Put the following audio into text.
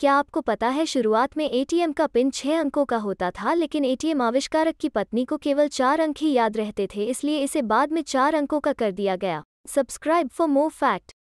क्या आपको पता है शुरुआत में एटीएम का पिन छह अंकों का होता था लेकिन एटीएम आविष्कारक की पत्नी को केवल चार अंक ही याद रहते थे इसलिए इसे बाद में चार अंकों का कर दिया गया सब्सक्राइब फॉर मोर फैक्ट